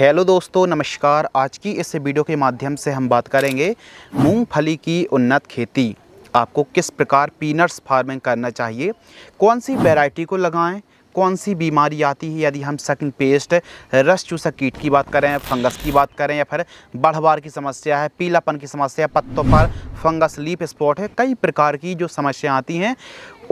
hello दोस्तों नमस्कार आज की इस वीडियो के माध्यम से हम बात करेंगे मूंगफली की उन्नत खेती आपको किस प्रकार पीनट्स फार्मिंग करना चाहिए कौन सी वैरायटी को लगाएं कौन सी बीमारी आती है यदि हम सकिन पेस्ट रस चूसक कीट की बात करें फंगस की बात करें या फिर बढ़वार की समस्या है पीलापन की समस्या पत्तों पर फंगस लीप स्पॉट है कई प्रकार की जो समस्याएं आती हैं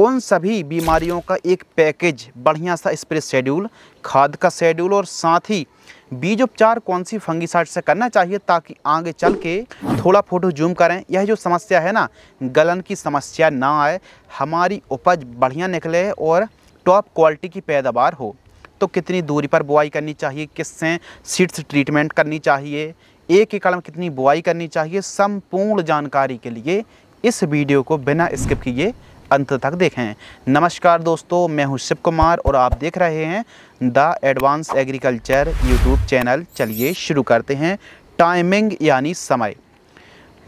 उन सभी बीमारियों का एक पैकेज बढ़िया सा स्प्रे शेड्यूल खाद का शेड्यूल और साथ ही बीज उपचार कौन सी फंगिसाइड से करना चाहिए ताकि आगे चल के थोड़ा फोटो जूम करें यह जो समस्या है ना गलन की समस्या ना आए हमारी उपज बढ़िया निकले और टॉप क्वालिटी की पैदावार हो तो कितनी दूरी पर बुआई करनी चाहिए किससे सीड्स ट्रीटमेंट करनी चाहिए एक एकड़ में कितनी बुआई करनी चाहिए संपूर्ण जानकारी के लिए इस वीडियो को बिना स्किप किए अंत तक देखें नमस्कार दोस्तों मैं हूं शिव कुमार और आप देख रहे हैं the advance agriculture YouTube channel चलिए शुरू करते हैं टाइमिंग यानी समय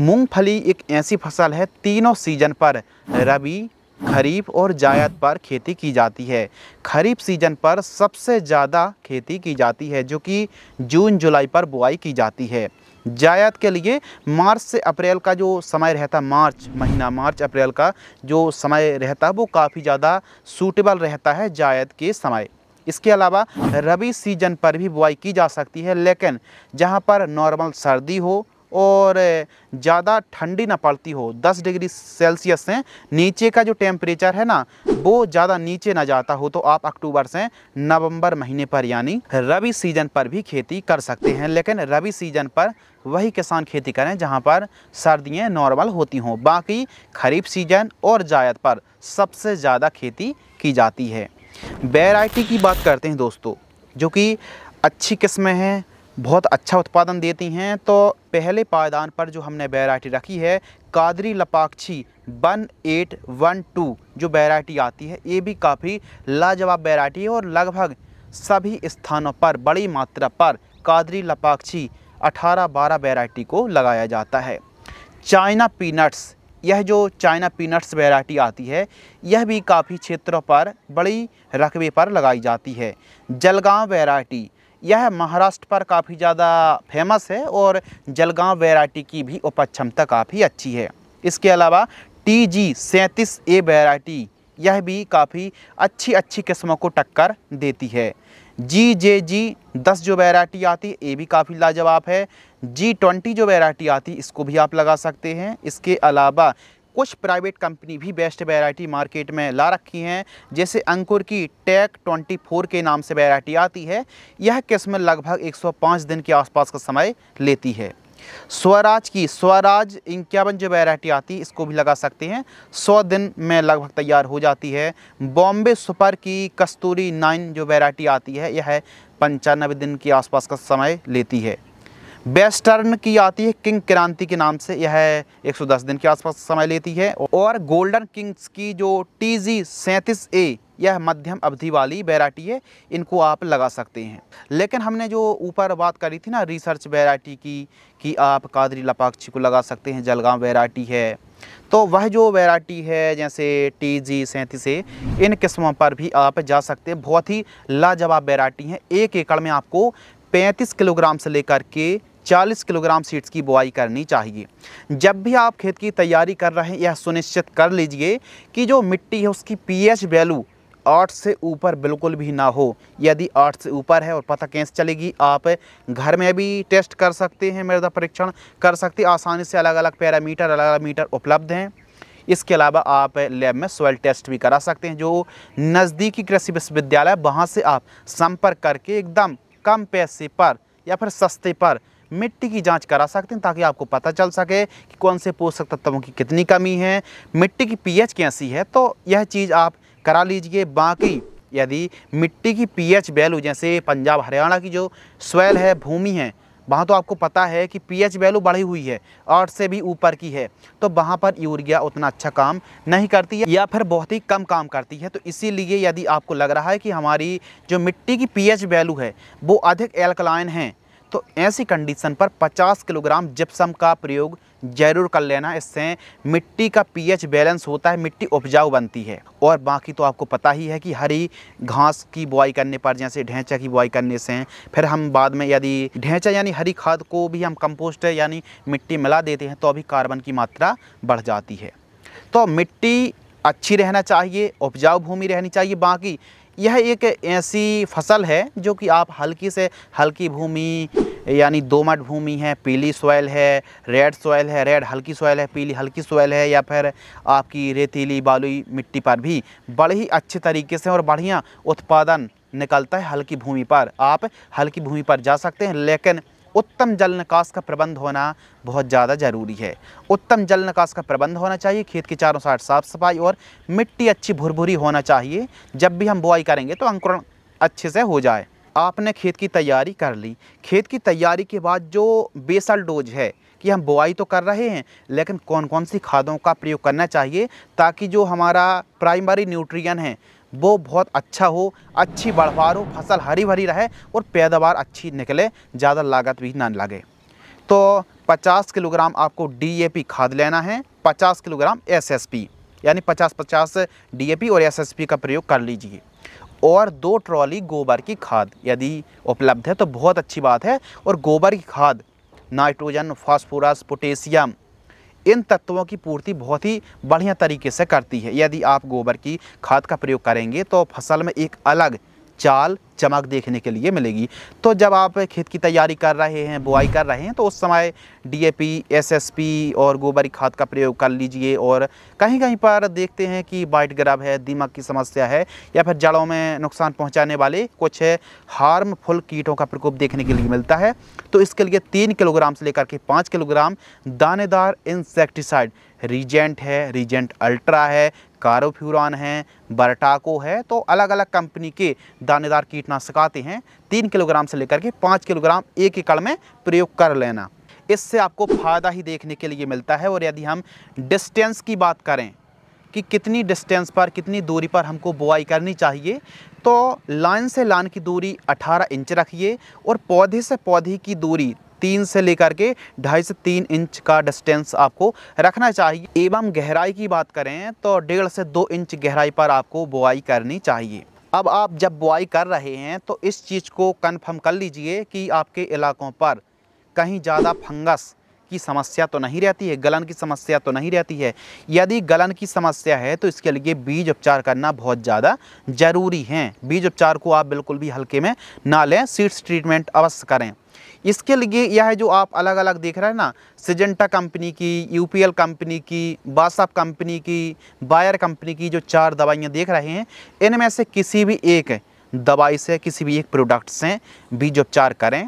मूंगफली एक ऐसी फसल है तीनों सीजन पर रबी खरीफ और जायद पर खेती की जाती है खरीफ सीजन पर सबसे ज़्यादा खेती की जाती है जो कि जून जुलाई पर बुआई की जाती है जायद के लिए मार्च से अप्रैल का जो समय रहता मार्च महीना मार्च अप्रैल का जो समय रहता वो काफ़ी ज़्यादा सूटेबल रहता है जायद के समय इसके अलावा रबी सीजन पर भी बुआई की जा सकती है लेकिन जहाँ पर नॉर्मल सर्दी हो और ज़्यादा ठंडी ना पड़ती हो 10 डिग्री सेल्सियस से नीचे का जो टेम्परेचर है ना वो ज़्यादा नीचे ना जाता हो तो आप अक्टूबर से नवंबर महीने पर यानी रबी सीजन पर भी खेती कर सकते हैं लेकिन रबी सीजन पर वही किसान खेती करें जहाँ पर सर्दियाँ नॉर्मल होती हों बाकी खरीफ सीजन और जायद पर सबसे ज़्यादा खेती की जाती है वेराइटी की बात करते हैं दोस्तों जो कि अच्छी किस्में हैं बहुत अच्छा उत्पादन देती हैं तो पहले पायदान पर जो हमने वैरायटी रखी है Kadiri Lepakshi one eight one two जो वैरायटी आती है ये भी काफ़ी लाजवाब वैरायटी है और लगभग सभी स्थानों पर बड़ी मात्रा पर कादरी लपाक्षी 18-12 वैरायटी को लगाया जाता है चाइना पीनट्स यह जो चाइना पीनट्स वेराइटी आती है यह भी काफ़ी क्षेत्रों पर बड़ी रकबे पर लगाई जाती है जलगांव वैरायटी यह महाराष्ट्र पर काफ़ी ज़्यादा फेमस है और जलगांव वैरायटी की भी उपज क्षमता काफ़ी अच्छी है इसके अलावा टी जी सैंतीस ए वैरायटी यह भी काफ़ी अच्छी अच्छी किस्मों को टक्कर देती है जी जे जी दस जो वैरायटी आती है ये भी काफ़ी लाजवाब है जी ट्वेंटी जो वैरायटी आती है इसको भी आप लगा सकते हैं इसके अलावा कुछ प्राइवेट कंपनी भी बेस्ट वैरायटी मार्केट में ला रखी हैं जैसे अंकुर की टैक 24 के नाम से वैरायटी आती है यह किस्म लगभग 105 दिन के आसपास का समय लेती है स्वराज की स्वराज इक्यावन जो वैरायटी आती है इसको भी लगा सकते हैं सौ दिन में लगभग तैयार हो जाती है बॉम्बे सुपर की कस्तूरी नाइन जो वैरायटी आती है यह पंचानबे दिन के आसपास का समय लेती है वेस्टर्न की आती है किंग क्रांति के नाम से यह 110 दिन के आसपास समय लेती है और गोल्डन किंग्स की जो टी जी सैंतीस ए यह मध्यम अवधि वाली वेराइटी है इनको आप लगा सकते हैं लेकिन हमने जो ऊपर बात करी थी ना रिसर्च वेराइटी की कि आप कादरी लपाक्षी को लगा सकते हैं जलगांव वेराइटी है तो वह जो वेराइटी है जैसे टी जी सैंतीस इन किस्मों पर भी आप जा सकते हैं बहुत ही लाजवाब वेराइटी हैं एक एकड़ में आपको 35 किलोग्राम से लेकर के 40 किलोग्राम सीड्स की बुआई करनी चाहिए जब भी आप खेत की तैयारी कर रहे हैं यह सुनिश्चित कर लीजिए कि जो मिट्टी है उसकी पीएच वैल्यू आठ से ऊपर बिल्कुल भी ना हो यदि आठ से ऊपर है और पता कैसे चलेगी आप घर में भी टेस्ट कर सकते हैं मृदा परीक्षण कर सकते आसानी से अलग अलग पैरामीटर अलग अलग मीटर उपलब्ध हैं इसके अलावा आप लैब में सोयल टेस्ट भी करा सकते हैं जो नज़दीकी कृषि विश्वविद्यालय वहाँ से आप संपर्क करके एकदम कम पैसे पर या फिर सस्ते पर मिट्टी की जांच करा सकते हैं ताकि आपको पता चल सके कि कौन से पोषक तत्वों की कितनी कमी है मिट्टी की पीएच कैसी है तो यह चीज़ आप करा लीजिए बाकी यदि मिट्टी की पीएच वैल्यू जैसे पंजाब हरियाणा की जो स्वेल है भूमि है वहाँ तो आपको पता है कि पीएच वैल्यू बढ़ी हुई है आठ से भी ऊपर की है तो वहाँ पर यूरिया उतना अच्छा काम नहीं करती है या फिर बहुत ही कम काम करती है तो इसीलिए यदि आपको लग रहा है कि हमारी जो मिट्टी की पीएच वैल्यू है वो अधिक एल्कलाइन है तो ऐसी कंडीशन पर 50 किलोग्राम जिप्सम का प्रयोग जरूर कर लेना इससे मिट्टी का पीएच बैलेंस होता है मिट्टी उपजाऊ बनती है और बाकी तो आपको पता ही है कि हरी घास की बुआई करने पर जैसे ढेंचा की बुआई करने से फिर हम बाद में यदि ढेंचा यानी हरी खाद को भी हम कंपोस्ट यानी मिट्टी मिला देते हैं तो अभी कार्बन की मात्रा बढ़ जाती है तो मिट्टी अच्छी रहना चाहिए उपजाऊ भूमि रहनी चाहिए बाकी यह एक ऐसी फसल है जो कि आप हल्की से हल्की भूमि यानी दोमट भूमि है पीली सॉयल है रेड सॉयल है रेड हल्की सॉयल है पीली हल्की सॉयल है या फिर आपकी रेतीली बालुई मिट्टी पर भी बड़े ही अच्छे तरीके से और बढ़िया उत्पादन निकलता है हल्की भूमि पर आप हल्की भूमि पर जा सकते हैं लेकिन उत्तम जल निकास का प्रबंध होना बहुत ज़्यादा ज़रूरी है उत्तम जल निकास का प्रबंध होना चाहिए खेत के चारों साइड साफ सफाई और मिट्टी अच्छी भुरभुरी होना चाहिए जब भी हम बुआई करेंगे तो अंकुरण अच्छे से हो जाए आपने खेत की तैयारी कर ली खेत की तैयारी के बाद जो बेसल डोज है कि हम बुआई तो कर रहे हैं लेकिन कौन कौन सी खादों का प्रयोग करना चाहिए ताकि जो हमारा प्राइमरी न्यूट्रियन है वो बहुत अच्छा हो अच्छी बढ़वार हो फसल हरी भरी रहे और पैदावार अच्छी निकले ज़्यादा लागत भी ना लगे तो 50 किलोग्राम आपको डीएपी खाद लेना है 50 किलोग्राम एसएसपी यानी 50-50 डीएपी और एसएसपी का प्रयोग कर लीजिए और दो ट्रॉली गोबर की खाद यदि उपलब्ध है तो बहुत अच्छी बात है और गोबर की खाद नाइट्रोजन फॉस्फोरस पोटेशियम इन तत्वों की पूर्ति बहुत ही बढ़िया तरीके से करती है यदि आप गोबर की खाद का प्रयोग करेंगे तो फसल में एक अलग चाल चमक देखने के लिए मिलेगी तो जब आप खेत की तैयारी कर रहे हैं बुआई कर रहे हैं तो उस समय डीएपी एसएसपी और गोबर खाद का प्रयोग कर लीजिए और कहीं कहीं पर देखते हैं कि बाइट ग्रब है दीमक की समस्या है या फिर जड़ों में नुकसान पहुंचाने वाले कुछ हार्मफुल कीटों का प्रकोप देखने के लिए मिलता है तो इसके लिए तीन किलोग्राम से लेकर के पाँच किलोग्राम दानेदार इंसेक्टिसाइड रीजेंट है रीजेंट अल्ट्रा है कारोफ्यूरान है बर्टाको है तो अलग अलग कंपनी के दानेदार कीटनाशक आते हैं तीन किलोग्राम से लेकर के पाँच किलोग्राम एक एकड़ में प्रयोग कर लेना इससे आपको फ़ायदा ही देखने के लिए मिलता है और यदि हम डिस्टेंस की बात करें कि कितनी डिस्टेंस पर कितनी दूरी पर हमको बुआई करनी चाहिए तो लाइन से लाइन की दूरी 18 इंच रखिए और पौधे से पौधे की दूरी तीन से लेकर के ढाई से तीन इंच का डिस्टेंस आपको रखना चाहिए एवं गहराई की बात करें तो डेढ़ से दो इंच गहराई पर आपको बुआई करनी चाहिए अब आप जब बुआई कर रहे हैं तो इस चीज़ को कन्फर्म कर लीजिए कि आपके इलाकों पर कहीं ज़्यादा फंगस की समस्या तो नहीं रहती है गलन की समस्या तो नहीं रहती है यदि गलन की समस्या है तो इसके लिए बीज उपचार करना बहुत ज़्यादा ज़रूरी है बीज उपचार को आप बिल्कुल भी हल्के में ना लें सीड्स ट्रीटमेंट अवश्य करें इसके लिए यह है जो आप अलग अलग देख रहे हैं ना सिजेंटा कंपनी की यूपीएल कंपनी की बासअप कंपनी की बायर कंपनी की जो चार दवाइयाँ देख रहे हैं इनमें से किसी भी एक दवाई से किसी भी एक प्रोडक्ट से बीज उपचार करें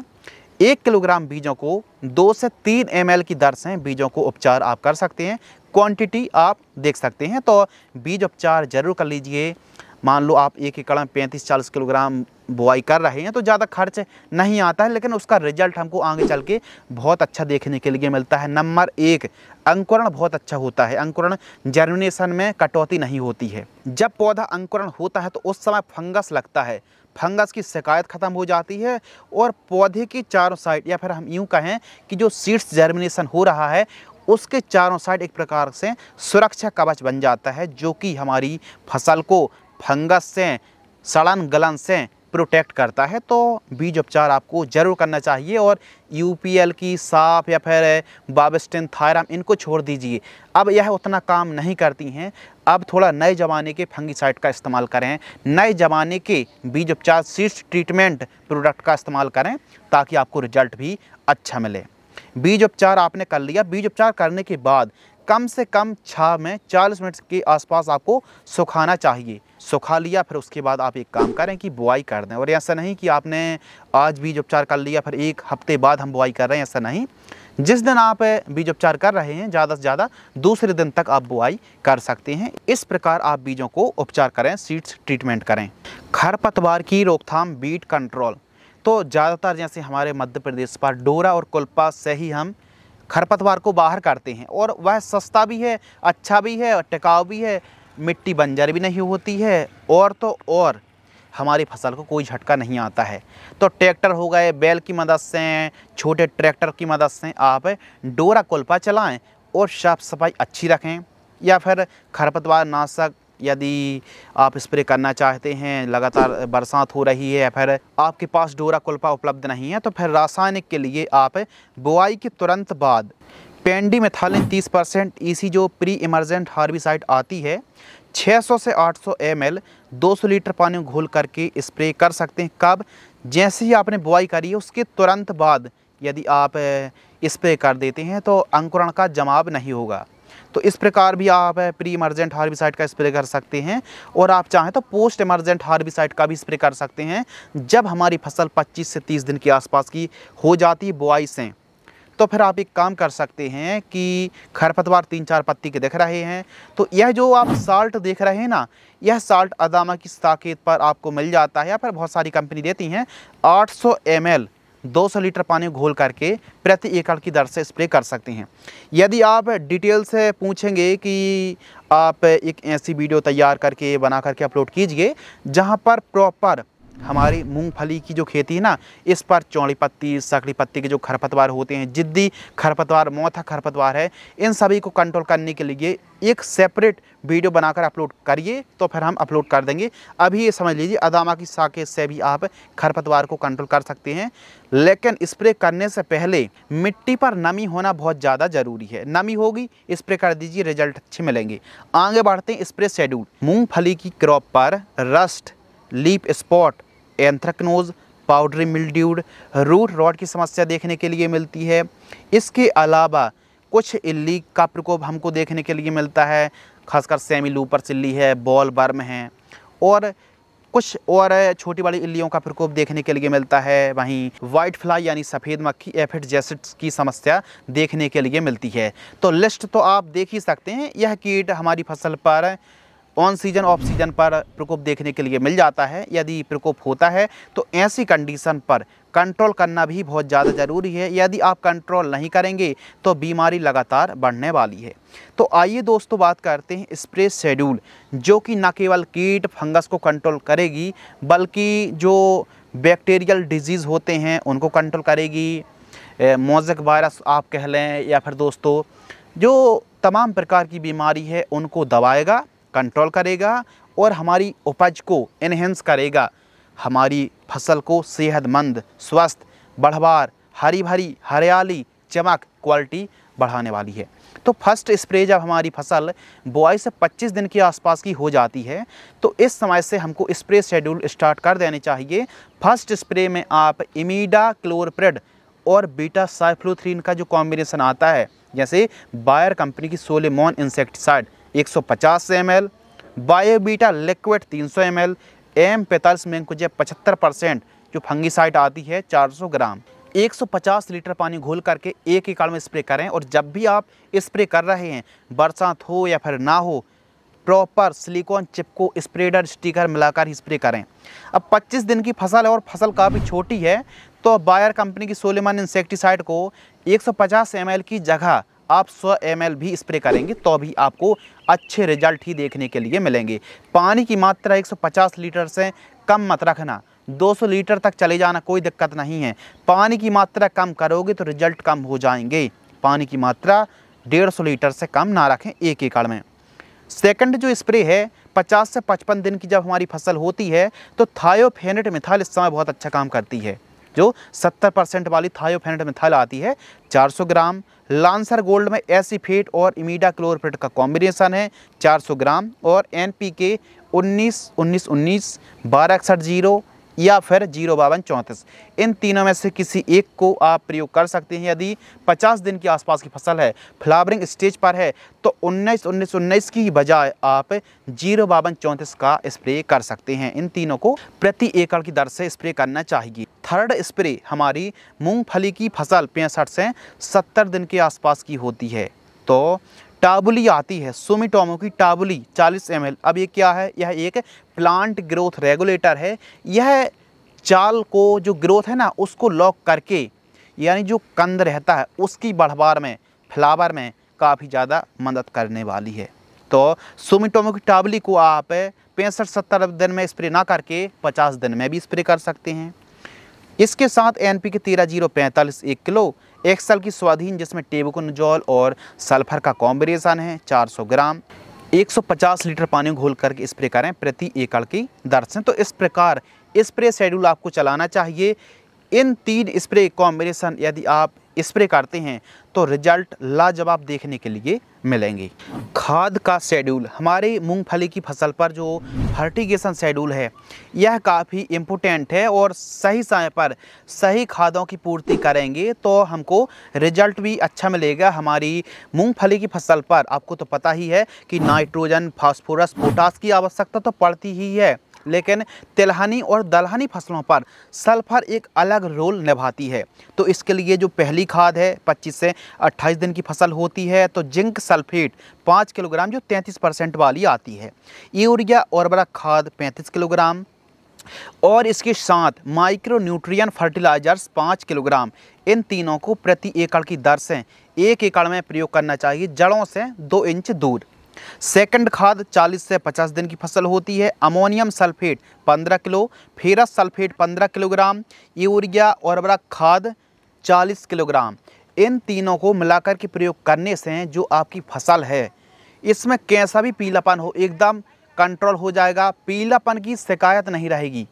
एक किलोग्राम बीजों को दो से तीन एम की दर से बीजों को उपचार आप कर सकते हैं क्वांटिटी आप देख सकते हैं तो बीज उपचार जरूर कर लीजिए मान लो आप एक एकड़ में पैंतीस चालीस किलोग्राम बुआई कर रहे हैं तो ज़्यादा खर्च नहीं आता है लेकिन उसका रिजल्ट हमको आगे चल के बहुत अच्छा देखने के लिए मिलता है नंबर एक अंकुरण बहुत अच्छा होता है अंकुरण जर्मिनेशन में कटौती नहीं होती है जब पौधा अंकुरण होता है तो उस समय फंगस लगता है फंगस की शिकायत ख़त्म हो जाती है और पौधे की चारों साइड या फिर हम यूँ कहें कि जो सीड्स जर्मिनेशन हो रहा है उसके चारों साइड एक प्रकार से सुरक्षा कवच बन जाता है जो कि हमारी फसल को फंगस से सड़न गलन से प्रोटेक्ट करता है तो बीज उपचार आपको जरूर करना चाहिए और यूपीएल की साफ या फिर बाबस्टिन थायराम इनको छोड़ दीजिए अब यह उतना काम नहीं करती हैं अब थोड़ा नए ज़माने के फंगीसाइड का इस्तेमाल करें नए ज़माने के बीज उपचार शीर्ष ट्रीटमेंट प्रोडक्ट का इस्तेमाल करें ताकि आपको रिजल्ट भी अच्छा मिले बीज उपचार आपने कर लिया बीज उपचार करने के बाद कम से कम छः में 40 मिनट के आसपास आपको सुखाना चाहिए सुखा लिया फिर उसके बाद आप एक काम करें कि बुआई कर दें और ऐसा नहीं कि आपने आज बीज उपचार कर लिया फिर एक हफ्ते बाद हम बुआई कर रहे हैं ऐसा नहीं जिस दिन आप बीज उपचार कर रहे हैं ज़्यादा से ज़्यादा दूसरे दिन तक आप बुआई कर सकते हैं इस प्रकार आप बीजों को उपचार करें सीड्स ट्रीटमेंट करें खरपतवार की रोकथाम बीट कंट्रोल तो ज़्यादातर जैसे हमारे मध्य प्रदेश पर डोरा और कुल्पा से ही हम खरपतवार को बाहर करते हैं और वह सस्ता भी है अच्छा भी है और टिकाऊ भी है मिट्टी बंजर भी नहीं होती है और तो और हमारी फसल को कोई झटका नहीं आता है तो ट्रैक्टर हो गए बैल की मदद से छोटे ट्रैक्टर की मदद से आप डोरा कोल्पा चलाएं और साफ सफाई अच्छी रखें या फिर खरपतवार नाशक यदि आप स्प्रे करना चाहते हैं लगातार बरसात हो रही है फिर आपके पास डोरा कुल्पा उपलब्ध नहीं है तो फिर रासायनिक के लिए आप बुआई के तुरंत बाद पेंडी मेथालिन 30 परसेंट ईसी जो प्री इमरजेंट हार्बिसाइड आती है 600 से 800 एम 200 लीटर पानी में घोल करके स्प्रे कर सकते हैं कब जैसे ही आपने बुआई करी है उसके तुरंत बाद यदि आप स्प्रे कर देते हैं तो अंकुरण का जमाव नहीं होगा तो इस प्रकार भी आप प्री इमरजेंट हार्बिसाइड का स्प्रे कर सकते हैं और आप चाहें तो पोस्ट इमरजेंट हार्बिसाइड का भी स्प्रे कर सकते हैं जब हमारी फसल 25 से 30 दिन के आसपास की हो जाती बुआई से तो फिर आप एक काम कर सकते हैं कि खरपतवार तीन चार पत्ती के दिख रहे हैं तो यह जो आप साल्ट देख रहे हैं ना यह साल्ट अदामा की साकेत पर आपको मिल जाता है या फिर बहुत सारी कंपनी देती हैं 800 सौ 200 लीटर पानी घोल करके प्रति एकड़ की दर से स्प्रे कर सकते हैं यदि आप डिटेल से पूछेंगे कि आप एक ऐसी वीडियो तैयार करके बना करके अपलोड कीजिए जहाँ पर प्रॉपर हमारी मूंगफली की जो खेती है ना इस पर चौड़ी पत्ती सकड़ी पत्ती के जो खरपतवार होते हैं जिद्दी खरपतवार मोथा खरपतवार है इन सभी को कंट्रोल करने के लिए एक सेपरेट वीडियो बनाकर अपलोड करिए तो फिर हम अपलोड कर देंगे अभी ये समझ लीजिए अदामा की साके से भी आप खरपतवार को कंट्रोल कर सकते हैं लेकिन स्प्रे करने से पहले मिट्टी पर नमी होना बहुत ज़्यादा ज़रूरी है नमी होगी स्प्रे कर दीजिए रिजल्ट अच्छे मिलेंगे आगे बढ़ते हैं स्प्रे शेड्यूल मूँगफली की क्रॉप पर rust leaf spot anthracnose powdery mildew root rot की समस्या देखने के लिए मिलती है इसके अलावा कुछ इल्ली का प्रकोप हमको देखने के लिए मिलता है खासकर सेमी लूपर सिल्ली है बॉल बर्म है और कुछ और छोटी बड़ी इल्लियों का प्रकोप देखने के लिए मिलता है वहीं वाइट फ्लाई यानी सफ़ेद मक्खी एफिड जैसिट्स की समस्या देखने के लिए मिलती है तो लिस्ट तो आप देख ही सकते हैं यह कीट हमारी फसल पर ऑन सीजन ऑफ सीजन पर प्रकोप देखने के लिए मिल जाता है यदि प्रकोप होता है तो ऐसी कंडीशन पर कंट्रोल करना भी बहुत ज़्यादा ज़रूरी है यदि आप कंट्रोल नहीं करेंगे तो बीमारी लगातार बढ़ने वाली है तो आइए दोस्तों बात करते हैं स्प्रे शेड्यूल जो कि न केवल कीट फंगस को कंट्रोल करेगी बल्कि जो बैक्टीरियल डिजीज़ होते हैं उनको कंट्रोल करेगी मोजक वायरस आप कह लें या फिर दोस्तों जो तमाम प्रकार की बीमारी है उनको दबाएगा कंट्रोल करेगा और हमारी उपज को इन्हेंस करेगा हमारी फसल को सेहतमंद स्वस्थ बढ़वार हरी भरी हरियाली चमक क्वालिटी बढ़ाने वाली है तो फर्स्ट स्प्रे जब हमारी फसल बुआई से 25 दिन के आसपास की हो जाती है तो इस समय से हमको स्प्रे शेड्यूल स्टार्ट कर देने चाहिए फर्स्ट स्प्रे में आप इमीडा क्लोरप्रेड और बीटा साइफ्लोथ्रीन का जो कॉम्बिनेशन आता है जैसे बायर कंपनी की सोलेमोन इंसेक्टिसाइड एक सौ पचास एम एल बायोबीटा लिक्विड तीन सौ एम एल एम पैंतालीस में कुछ पचहत्तर परसेंट जो फंगीसाइड आती है चार सौ ग्राम एक सौ पचास लीटर पानी घोल करके एक एकड़ में स्प्रे करें और जब भी आप स्प्रे कर रहे हैं बरसात हो या फिर ना हो प्रॉपर सिलिकॉन चिप को स्प्रेडर स्टिकर मिलाकर ही स्प्रे करें अब 25 दिन की फसल है और फसल काफ़ी छोटी है तो बायर कंपनी की सोलेमान इंसेक्टिसाइड को 150 सौ की जगह आप सौ एम भी स्प्रे करेंगे तो भी आपको अच्छे रिजल्ट ही देखने के लिए मिलेंगे पानी की मात्रा 150 लीटर से कम मत रखना 200 लीटर तक चले जाना कोई दिक्कत नहीं है पानी की मात्रा कम करोगे तो रिजल्ट कम हो जाएंगे पानी की मात्रा 150 लीटर से कम ना रखें एक एकड़ में सेकंड जो स्प्रे है 50 से 55 दिन की जब हमारी फसल होती है तो थायोफेनेट मिथाल इस समय बहुत अच्छा काम करती है जो 70 परसेंट वाली थायोफेनेट मिथाल आती है 400 ग्राम लांसर गोल्ड में एसीफेट और इमीडा क्लोरफेट का कॉम्बिनेशन है 400 ग्राम और एन पी के उन्नीस उन्नीस उन्नीस बारह इकसठ जीरो या फिर जीरो बावन चौंतीस इन तीनों में से किसी एक को आप प्रयोग कर सकते हैं यदि 50 दिन के आसपास की फसल है फ्लावरिंग स्टेज पर है तो 19 उन्नीस उन्नीस की बजाय आप जीरो बावन चौंतीस का स्प्रे कर सकते हैं इन तीनों को प्रति एकड़ की दर से स्प्रे करना चाहिए थर्ड स्प्रे हमारी मूंगफली की फसल पैंसठ से सत्तर दिन के आसपास की होती है तो टाबुली आती है सोमिटोमो की टाबुली 40 एम अब ये क्या है यह एक प्लांट ग्रोथ रेगुलेटर है यह चाल को जो ग्रोथ है ना उसको लॉक करके यानी जो कंद रहता है उसकी बढ़वार में फ्लावर में काफ़ी ज़्यादा मदद करने वाली है तो सोमिटोमो की टाबली को आप पैंसठ सत्तर दिन में स्प्रे ना करके पचास दिन में भी स्प्रे कर सकते हैं इसके साथ एन पी के तेरह जीरो पैंतालीस एक किलो एक्सल की स्वाधीन जिसमें टेबुकनजॉल और सल्फर का कॉम्बिनेशन है 400 ग्राम 150 लीटर पानी घोल करके स्प्रे करें प्रति एकड़ की दर से तो इस प्रकार स्प्रे शेड्यूल आपको चलाना चाहिए इन तीन स्प्रे कॉम्बिनेशन यदि आप स्प्रे करते हैं तो रिजल्ट लाजवाब देखने के लिए मिलेंगे खाद का शेड्यूल हमारे मूंगफली की फसल पर जो फर्टिगेशन शेड्यूल है यह काफ़ी इम्पोर्टेंट है और सही समय पर सही खादों की पूर्ति करेंगे तो हमको रिजल्ट भी अच्छा मिलेगा हमारी मूंगफली की फसल पर आपको तो पता ही है कि नाइट्रोजन फास्फोरस पोटास की आवश्यकता तो पड़ती ही है लेकिन तिलहनी और दलहनी फसलों पर सल्फर एक अलग रोल निभाती है तो इसके लिए जो पहली खाद है 25 से 28 दिन की फसल होती है तो जिंक सल्फेट 5 किलोग्राम जो 33 परसेंट वाली आती है यूरिया उर्वरक खाद 35 किलोग्राम और इसके साथ माइक्रो न्यूट्रियन फर्टिलाइजर्स पाँच किलोग्राम इन तीनों को प्रति एकड़ की दर से एक एकड़ में प्रयोग करना चाहिए जड़ों से दो इंच दूर सेकंड खाद 40 से 50 दिन की फसल होती है ammonium sulphate 15 kilo ferrous sulphate 15 kilogram urea और उर्वरक खाद 40 किलोग्राम इन तीनों को मिलाकर के प्रयोग करने से जो आपकी फसल है इसमें कैसा भी पीलापन हो एकदम कंट्रोल हो जाएगा पीलापन की शिकायत नहीं रहेगी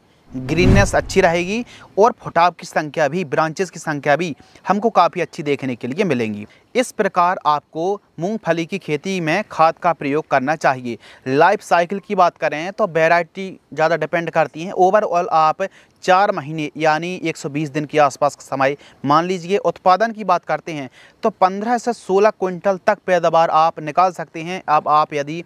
ग्रीननेस अच्छी रहेगी और फुटाव की संख्या भी ब्रांचेस की संख्या भी हमको काफ़ी अच्छी देखने के लिए मिलेंगी इस प्रकार आपको मूंगफली की खेती में खाद का प्रयोग करना चाहिए लाइफ साइकिल की बात करें तो वेराइटी ज़्यादा डिपेंड करती हैं ओवरऑल आप चार महीने यानी 120 दिन के आसपास का समय मान लीजिए उत्पादन की बात करते हैं तो 15 से 16 क्विंटल तक पैदावार आप निकाल सकते हैं अब आप यदि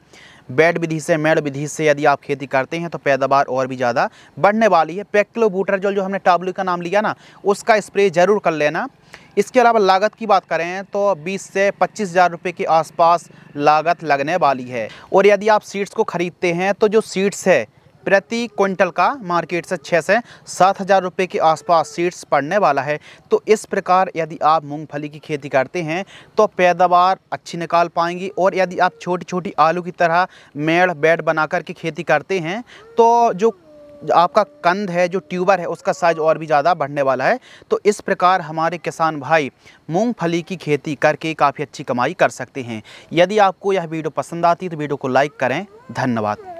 बेड विधि से मेड़ विधि से यदि आप खेती करते हैं तो पैदावार और भी ज़्यादा बढ़ने वाली है पैक किलो बूटर जो हमने साबुल का नाम लिया ना उसका स्प्रे ज़रूर कर लेना इसके अलावा लागत की बात करें तो 20 से पच्चीस हज़ार रुपये के आसपास लागत लगने वाली है और यदि आप सीड्स को ख़रीदते हैं तो जो सीड्स है प्रति क्विंटल का मार्केट से छः से सात हज़ार रुपये के आसपास सीड्स पड़ने वाला है तो इस प्रकार यदि आप मूंगफली की खेती करते हैं तो पैदावार अच्छी निकाल पाएंगी और यदि आप छोटी छोटी आलू की तरह मेड़ बेड बनाकर कर के खेती करते हैं तो जो आपका कंध है जो ट्यूबर है उसका साइज और भी ज़्यादा बढ़ने वाला है तो इस प्रकार हमारे किसान भाई मूंगफली की खेती करके काफ़ी अच्छी कमाई कर सकते हैं यदि आपको यह वीडियो पसंद आती तो वीडियो को लाइक करें धन्यवाद